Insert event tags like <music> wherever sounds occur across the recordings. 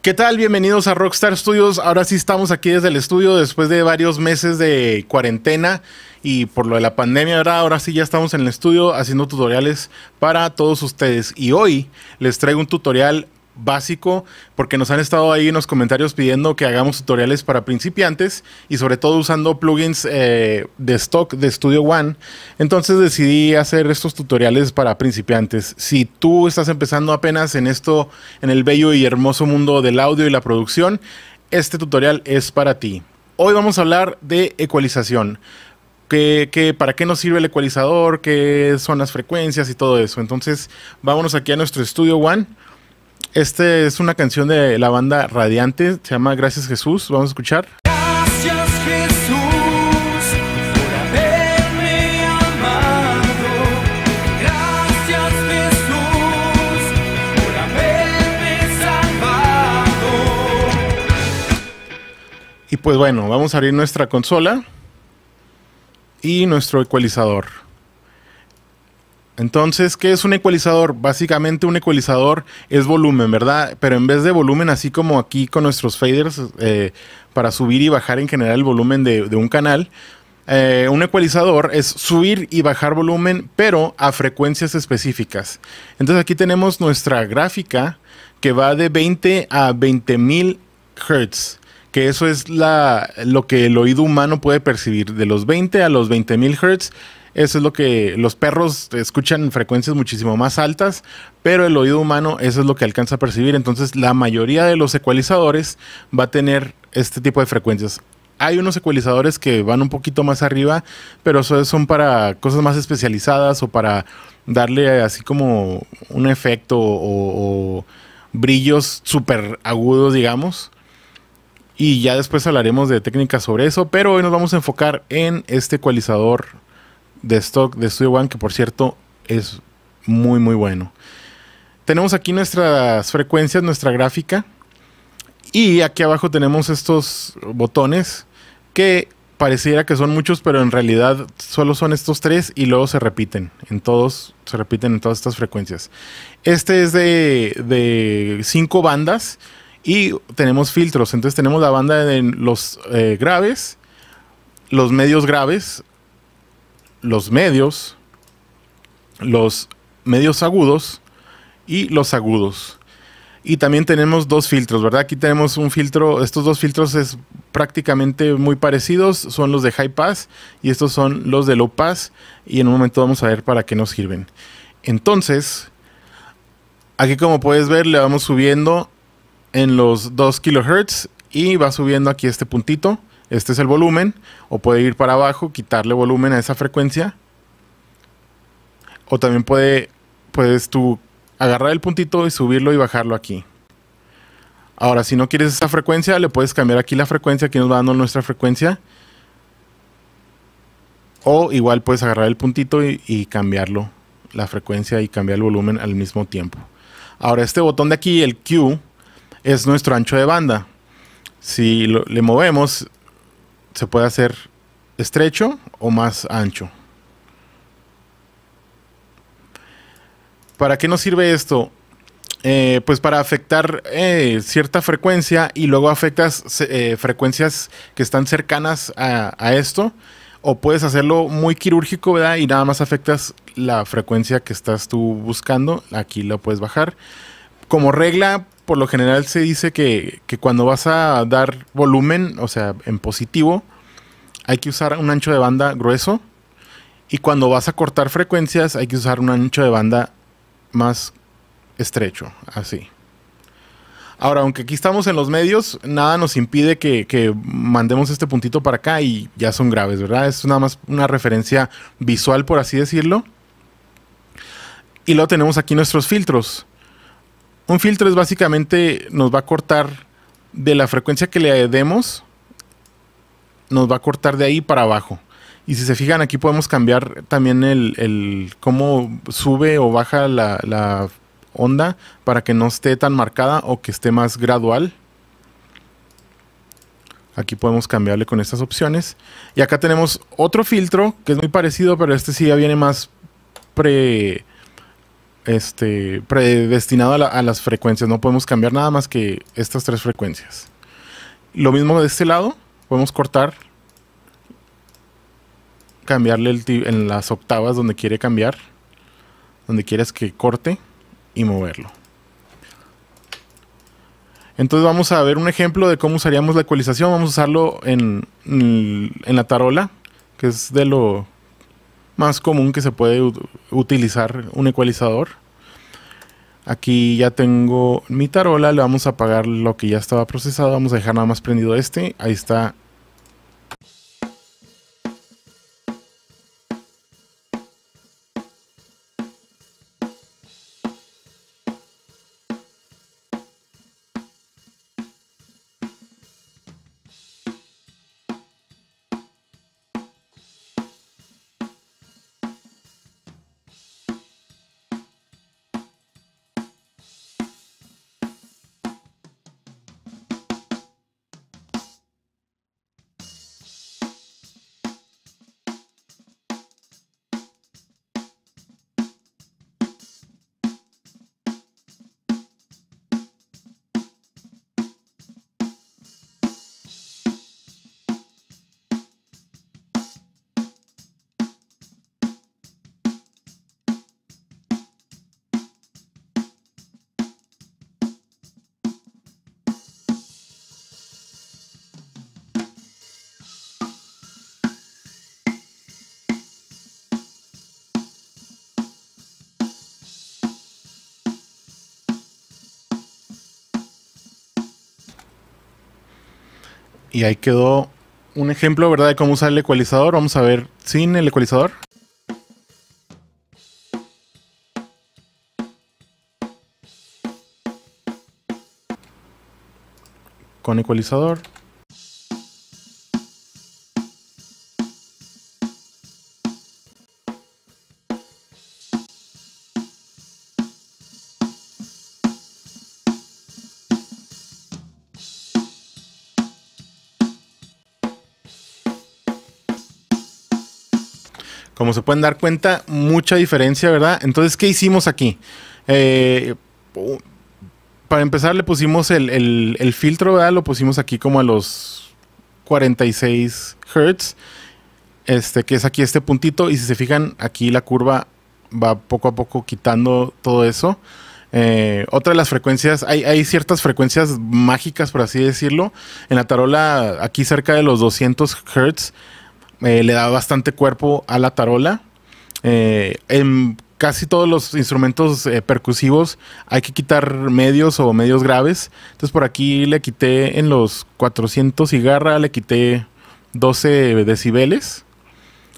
¿Qué tal? Bienvenidos a Rockstar Studios. Ahora sí estamos aquí desde el estudio después de varios meses de cuarentena y por lo de la pandemia, ¿verdad? Ahora sí ya estamos en el estudio haciendo tutoriales para todos ustedes. Y hoy les traigo un tutorial básico, porque nos han estado ahí en los comentarios pidiendo que hagamos tutoriales para principiantes y sobre todo usando plugins eh, de stock de Studio One. Entonces decidí hacer estos tutoriales para principiantes. Si tú estás empezando apenas en esto, en el bello y hermoso mundo del audio y la producción, este tutorial es para ti. Hoy vamos a hablar de ecualización. Que, para qué nos sirve el ecualizador, qué son las frecuencias y todo eso. Entonces, vámonos aquí a nuestro Studio One. Esta es una canción de la banda Radiante, se llama Gracias Jesús, vamos a escuchar. Gracias Jesús Gracias Jesús Y pues bueno, vamos a abrir nuestra consola y nuestro ecualizador. Entonces, ¿qué es un ecualizador? Básicamente un ecualizador es volumen, ¿verdad? Pero en vez de volumen, así como aquí con nuestros faders, eh, para subir y bajar en general el volumen de, un canal, eh, un ecualizador es subir y bajar volumen, pero a frecuencias específicas. Entonces aquí tenemos nuestra gráfica que va de 20 a 20.000 Hz, que eso es lo que el oído humano puede percibir. De los 20 a los 20.000 Hz eso es lo que los perros escuchan frecuencias muchísimo más altas, pero el oído humano eso es lo que alcanza a percibir. Entonces la mayoría de los ecualizadores va a tener este tipo de frecuencias. Hay unos ecualizadores que van un poquito más arriba, pero eso son para cosas más especializadas o para darle así como un efecto o, o brillos súper agudos, digamos. Y ya después hablaremos de técnicas sobre eso, pero hoy nos vamos a enfocar en este ecualizador de stock de Studio One, que por cierto es muy, muy bueno. Tenemos aquí nuestras frecuencias, nuestra gráfica. Y aquí abajo tenemos estos botones que pareciera que son muchos, pero en realidad solo son estos tres y luego se repiten. En todos, se repiten en todas estas frecuencias. Este es de, cinco bandas y tenemos filtros. Entonces tenemos la banda de los eh, graves, los medios graves, los medios, los medios agudos y los agudos. Y también tenemos dos filtros, ¿verdad? Aquí tenemos un filtro, estos dos filtros es prácticamente muy parecidos, son los de high pass y estos son los de low pass y en un momento vamos a ver para qué nos sirven. Entonces, aquí como puedes ver le vamos subiendo en los 2 kHz y va subiendo aquí este puntito este es el volumen, o puede ir para abajo, quitarle volumen a esa frecuencia, o también puede, puedes tú agarrar el puntito y subirlo y bajarlo aquí. Ahora, si no quieres esa frecuencia, le puedes cambiar aquí la frecuencia, aquí nos va dando nuestra frecuencia. O igual puedes agarrar el puntito y, cambiarlo, la frecuencia y cambiar el volumen al mismo tiempo. Ahora, este botón de aquí, el Q, es nuestro ancho de banda. Si le movemos, se puede hacer estrecho o más ancho. ¿Para qué nos sirve esto? Eh, pues para afectar eh, cierta frecuencia y luego afectas eh, frecuencias que están cercanas a, esto. O puedes hacerlo muy quirúrgico, ¿verdad? Y nada más afectas la frecuencia que estás tú buscando. Aquí la puedes bajar. Como regla, por lo general se dice que, cuando vas a dar volumen, o sea, en positivo, hay que usar un ancho de banda grueso. Y cuando vas a cortar frecuencias, hay que usar un ancho de banda más estrecho, así. Ahora, aunque aquí estamos en los medios, nada nos impide que, que mandemos este puntito para acá y ya son graves, ¿verdad? Es nada más una referencia visual, por así decirlo. Y luego tenemos aquí nuestros filtros. Un filtro es básicamente nos va a cortar de la frecuencia que le demos, nos va a cortar de ahí para abajo. Y si se fijan, aquí podemos cambiar también el, cómo sube o baja la onda para que no esté tan marcada o que esté más gradual. Aquí podemos cambiarle con estas opciones. Y acá tenemos otro filtro que es muy parecido, pero este sí ya viene más pre este, predestinado a, las frecuencias. No podemos cambiar nada más que estas tres frecuencias. Lo mismo de este lado, podemos cortar, cambiarle el en las octavas donde quiere cambiar, donde quieras que corte y moverlo. Entonces vamos a ver un ejemplo de cómo usaríamos la ecualización. Vamos a usarlo en, en la tarola, que es de lo más común que se puede utilizar un ecualizador. Aquí ya tengo mi tarola, le vamos a apagar lo que ya estaba procesado, vamos a dejar nada más prendido este. Ahí está Y ahí quedó un ejemplo, ¿verdad? De cómo usar el ecualizador. Vamos a ver sin el ecualizador. Con ecualizador. como se pueden dar cuenta, mucha diferencia, ¿verdad? Entonces, ¿qué hicimos aquí? Eh, para empezar, le pusimos el, filtro, ¿verdad? Lo pusimos aquí como a los 46 Hz, este, que es aquí este puntito, y si se fijan, aquí la curva va poco a poco quitando todo eso. Eh, otra de las frecuencias, hay, ciertas frecuencias mágicas, por así decirlo. En la tarola, aquí cerca de los 200 Hz, eh, le da bastante cuerpo a la tarola. Eh, en casi todos los instrumentos eh, percusivos hay que quitar medios o medios graves. Entonces por aquí le quité en los 400 cigarra, le quité 12 decibeles.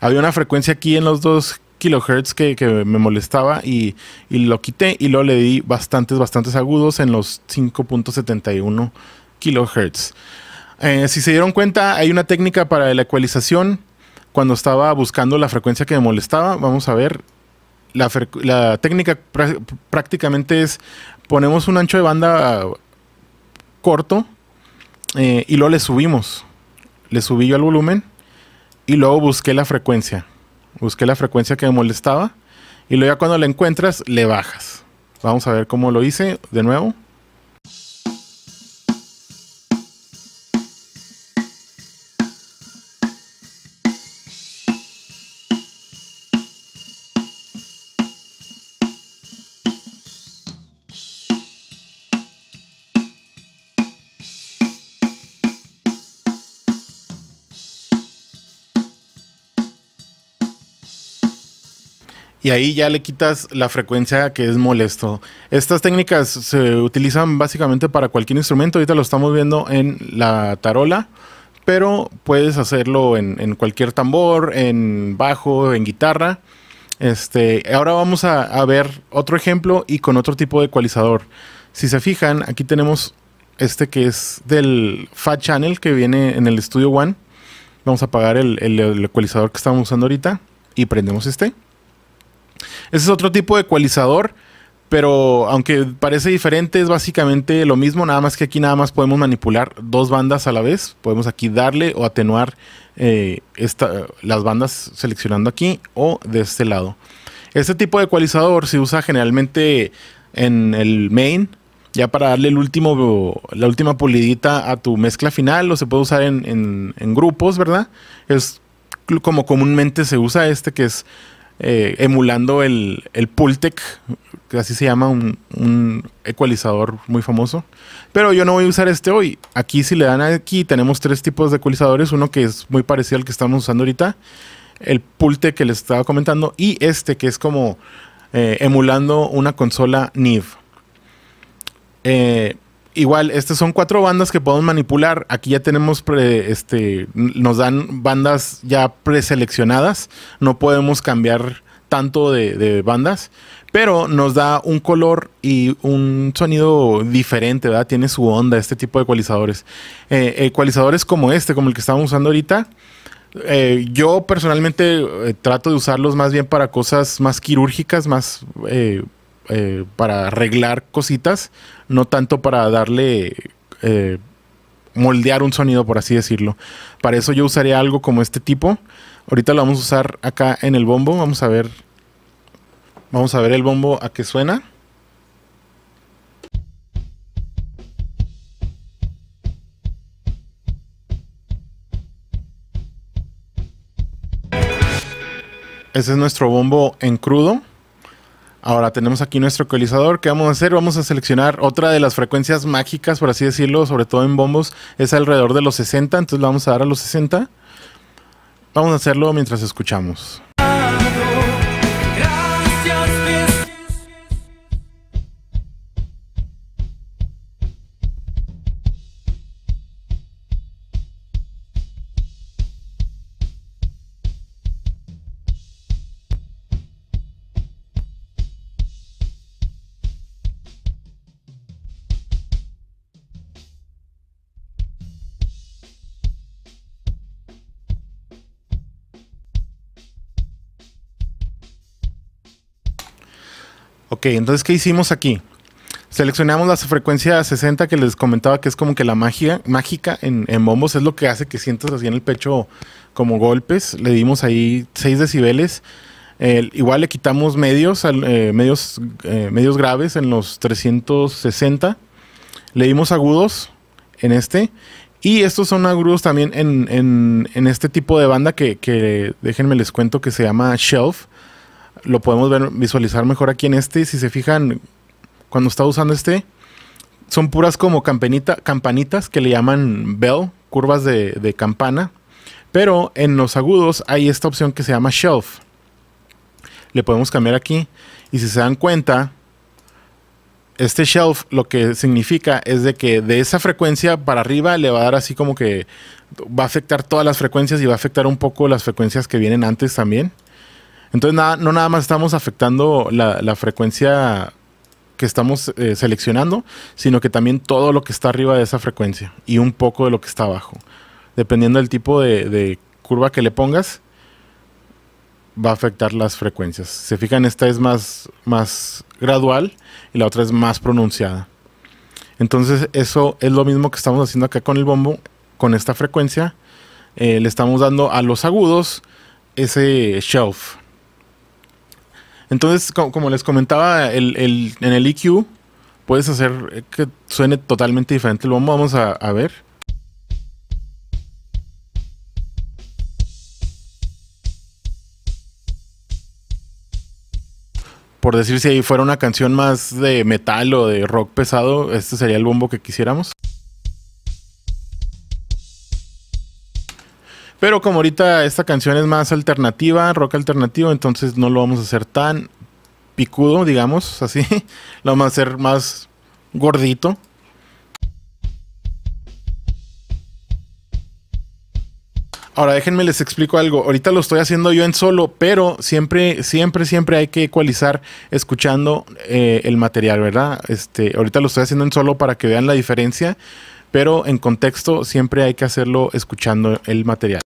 Había una frecuencia aquí en los 2 kilohertz que, me molestaba y, lo quité y luego le di bastantes, bastantes agudos en los 5.71 kilohertz. si se dieron cuenta, hay una técnica para la ecualización cuando estaba buscando la frecuencia que me molestaba, vamos a ver, la, técnica prácticamente es ponemos un ancho de banda corto eh, y luego le subimos. Le subí yo el volumen y luego busqué la frecuencia. Busqué la frecuencia que me molestaba y luego cuando la encuentras le bajas. Vamos a ver cómo lo hice de nuevo. y ahí ya le quitas la frecuencia que es molesto. Estas técnicas se utilizan básicamente para cualquier instrumento, ahorita lo estamos viendo en la tarola, pero puedes hacerlo en, cualquier tambor, en bajo, en guitarra. Este, ahora vamos a, ver otro ejemplo y con otro tipo de ecualizador. Si se fijan, aquí tenemos este que es del Fat Channel que viene en el Studio One. Vamos a apagar el, el, ecualizador que estamos usando ahorita y prendemos este. Ese es otro tipo de ecualizador, pero aunque parece diferente, es básicamente lo mismo, nada más que aquí nada más podemos manipular dos bandas a la vez. Podemos aquí darle o atenuar eh, las bandas seleccionando aquí o de este lado. Este tipo de ecualizador se usa generalmente en el main, ya para darle el último, la última pulidita a tu mezcla final, o se puede usar en, en grupos, ¿verdad? Es como comúnmente se usa este que es eh, emulando el, el Pultec, que así se llama, un, ecualizador muy famoso. Pero yo no voy a usar este hoy. Aquí si le dan aquí tenemos tres tipos de ecualizadores, uno que es muy parecido al que estamos usando ahorita, el Pultec que les estaba comentando, y este que es como eh, emulando una consola NIV. Eh, igual, estas son cuatro bandas que podemos manipular. Aquí ya tenemos, este, nos dan bandas ya preseleccionadas. No podemos cambiar tanto de, bandas, pero nos da un color y un sonido diferente, ¿verdad? Tiene su onda este tipo de ecualizadores. Eh, ecualizadores como este, como el que estamos usando ahorita. Eh, yo personalmente eh, trato de usarlos más bien para cosas más quirúrgicas, más eh, para arreglar cositas, no tanto para darle, eh, moldear un sonido, por así decirlo. Para eso yo usaría algo como este tipo. Ahorita lo vamos a usar acá en el bombo. Vamos a ver. Vamos a ver el bombo a qué suena. Ese es nuestro bombo en crudo. Ahora tenemos aquí nuestro ecualizador. ¿Qué vamos a hacer? Vamos a seleccionar otra de las frecuencias mágicas, por así decirlo, sobre todo en bombos. Es alrededor de los 60, entonces le vamos a dar a los 60. Vamos a hacerlo mientras escuchamos. Ok, entonces, ¿qué hicimos aquí? Seleccionamos la frecuencia 60 que les comentaba que es como que la magia, mágica en, bombos es lo que hace que sientas así en el pecho como golpes. Le dimos ahí 6 decibeles. igual le quitamos medios, eh, medios, eh, medios graves en los 360. Le dimos agudos en este. Y estos son agudos también en, este tipo de banda que, déjenme les cuento que se llama Shelf lo podemos ver, visualizar mejor aquí en este. Si se fijan, cuando está usando este, son puras como campanita, campanitas que le llaman bell, curvas de, de campana. Pero en los agudos hay esta opción que se llama shelf. Le podemos cambiar aquí. Y si se dan cuenta, este shelf lo que significa es de que de esa frecuencia para arriba le va a dar así como que va a afectar todas las frecuencias y va a afectar un poco las frecuencias que vienen antes también. Entonces, no nada más estamos afectando la, frecuencia que estamos eh, seleccionando, sino que también todo lo que está arriba de esa frecuencia y un poco de lo que está abajo. Dependiendo del tipo de, curva que le pongas, va a afectar las frecuencias. se fijan, esta es más, más gradual y la otra es más pronunciada. Entonces, eso es lo mismo que estamos haciendo acá con el bombo, con esta frecuencia. Eh, le estamos dando a los agudos ese shelf, entonces, como, les comentaba, el, en el EQ puedes hacer eh, que suene totalmente diferente. el bombo. vamos a, a ver. Por decir si fuera una canción más de metal o de rock pesado, este sería el bombo que quisiéramos. Pero como ahorita esta canción es más alternativa, rock alternativo, entonces no lo vamos a hacer tan picudo, digamos, así. <laughs> Lo vamos a hacer más gordito. Ahora déjenme les explico algo. Ahorita lo estoy haciendo yo en solo, pero siempre, siempre, siempre hay que ecualizar escuchando eh, el material, ¿verdad? Este, ahorita lo estoy haciendo en solo para que vean la diferencia pero en contexto siempre hay que hacerlo escuchando el material.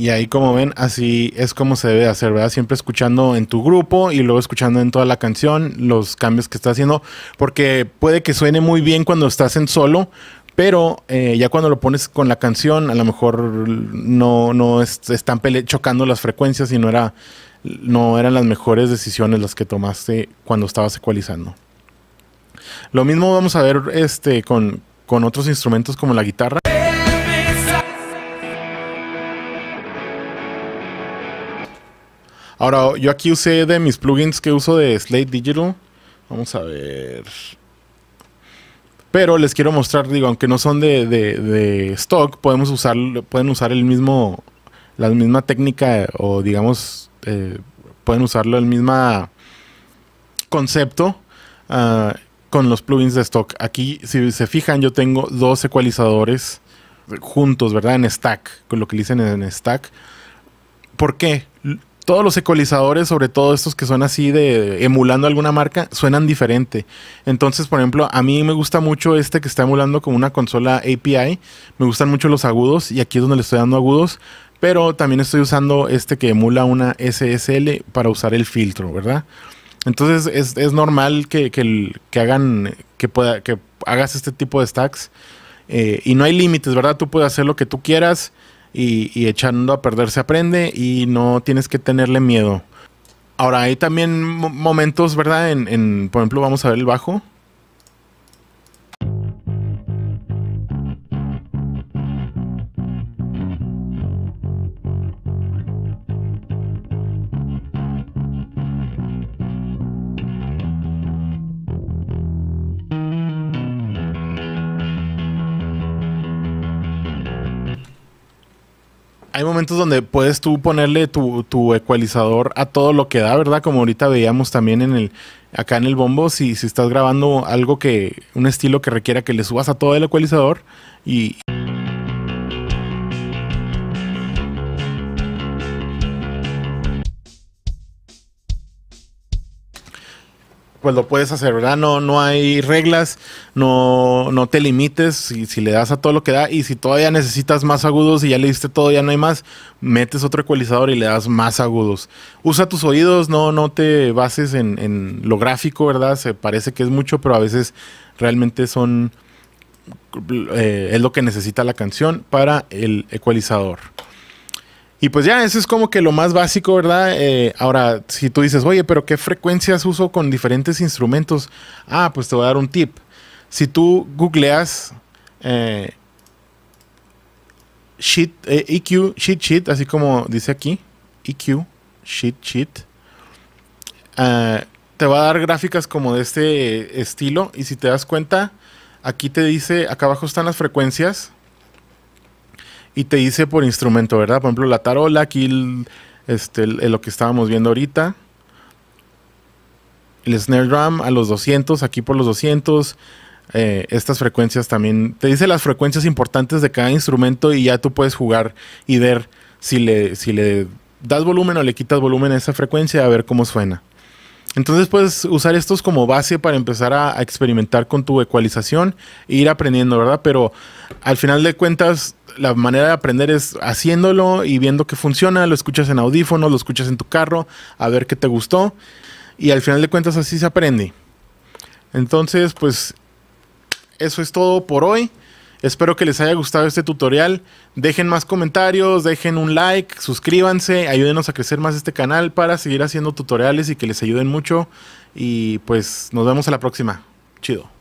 Y ahí como ven, así es como se debe hacer, ¿verdad? Siempre escuchando en tu grupo y luego escuchando en toda la canción los cambios que está haciendo, porque puede que suene muy bien cuando estás en solo, pero eh, ya cuando lo pones con la canción, a lo mejor no, no están chocando las frecuencias y no, era, no eran las mejores decisiones las que tomaste cuando estabas ecualizando. Lo mismo vamos a ver este, con otros instrumentos como la guitarra. Ahora, yo aquí usé de mis plugins que uso de Slate Digital. Vamos a ver. Pero les quiero mostrar, digo, aunque no son de, stock, podemos usar, pueden usar el mismo, la misma técnica o digamos, eh, pueden usarlo el mismo concepto ah, con los plugins de stock. Aquí, si se fijan, yo tengo dos ecualizadores juntos, ¿verdad? En stack, con lo que dicen en stack. ¿Por qué? todos los ecualizadores, sobre todo estos que son así de emulando alguna marca, suenan diferente. Entonces, por ejemplo, a mí me gusta mucho este que está emulando con una consola API. Me gustan mucho los agudos y aquí es donde le estoy dando agudos. Pero también estoy usando este que emula una SSL para usar el filtro, ¿verdad? Entonces es, normal que, hagan, que, pueda, que hagas este tipo de stacks. Eh, y no hay límites, ¿verdad? Tú puedes hacer lo que tú quieras y, echando a perder se aprende y no tienes que tenerle miedo. Ahora, hay también momentos, ¿verdad? en, por ejemplo, vamos a ver el bajo. hay momentos donde puedes tú ponerle tu, tu, ecualizador a todo lo que da, ¿verdad? Como ahorita veíamos también en el acá en el bombo, si, si estás grabando algo que, un estilo que requiera que le subas a todo el ecualizador y... lo puedes hacer, ¿verdad? No, no hay reglas, no, no te limites, si le das a todo lo que da, y si todavía necesitas más agudos y ya le diste todo, ya no hay más, metes otro ecualizador y le das más agudos. Usa tus oídos, no, no te bases en, en lo gráfico, ¿verdad? Se parece que es mucho, pero a veces realmente son... Eh, es lo que necesita la canción para el ecualizador. Y pues ya, eso es como que lo más básico, ¿verdad? Eh, ahora, si tú dices, oye, pero ¿qué frecuencias uso con diferentes instrumentos? Ah, pues te voy a dar un tip. Si tú googleas EQ, eh, eh, e sheet sheet, así como dice aquí, EQ, sheet sheet, te va a dar gráficas como de este estilo. Y si te das cuenta, aquí te dice, acá abajo están las frecuencias y te dice por instrumento, ¿verdad? Por ejemplo, la tarola, aquí este, lo que estábamos viendo ahorita. El snare drum a los 200, aquí por los 200. Eh, estas frecuencias también. Te dice las frecuencias importantes de cada instrumento y ya tú puedes jugar y ver si le, si le das volumen o le quitas volumen a esa frecuencia a ver cómo suena. Entonces puedes usar estos como base para empezar a, experimentar con tu ecualización e ir aprendiendo, ¿verdad? Pero al final de cuentas, la manera de aprender es haciéndolo y viendo que funciona, lo escuchas en audífonos, lo escuchas en tu carro, a ver qué te gustó. Y al final de cuentas así se aprende. Entonces, pues eso es todo por hoy. Espero que les haya gustado este tutorial. Dejen más comentarios, dejen un like, suscríbanse, ayúdenos a crecer más este canal para seguir haciendo tutoriales y que les ayuden mucho. Y pues nos vemos a la próxima. Chido.